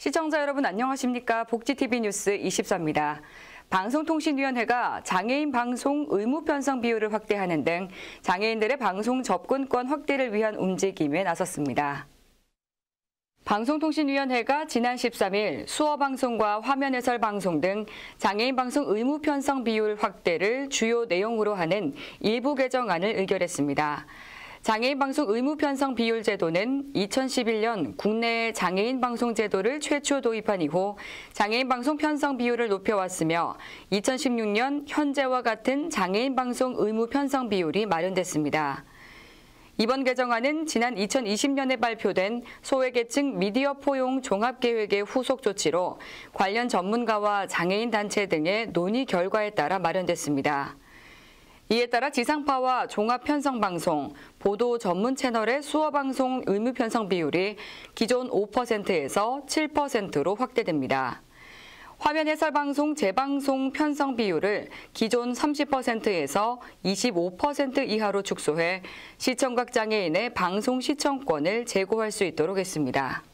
시청자 여러분 안녕하십니까? 복지TV 뉴스 24입니다. 방송통신위원회가 장애인 방송 의무 편성 비율을 확대하는 등 장애인들의 방송 접근권 확대를 위한 움직임에 나섰습니다. 방송통신위원회가 지난 13일 수어방송과 화면해설방송 등 장애인 방송 의무 편성 비율 확대를 주요 내용으로 하는 일부 개정안을 의결했습니다. 장애인 방송 의무 편성 비율 제도는 2011년 국내 장애인 방송 제도를 최초 도입한 이후 장애인 방송 편성 비율을 높여왔으며 2016년 현재와 같은 장애인 방송 의무 편성 비율이 마련됐습니다. 이번 개정안은 지난 2020년에 발표된 소외계층 미디어 포용 종합계획의 후속 조치로 관련 전문가와 장애인 단체 등의 논의 결과에 따라 마련됐습니다. 이에 따라 지상파와 종합편성방송, 보도 전문 채널의 수어방송 의무 편성 비율이 기존 5%에서 7%로 확대됩니다. 화면 해설 방송 재방송 편성 비율을 기존 30%에서 25% 이하로 축소해 시청각 장애인의 방송 시청권을 제고할 수 있도록 했습니다.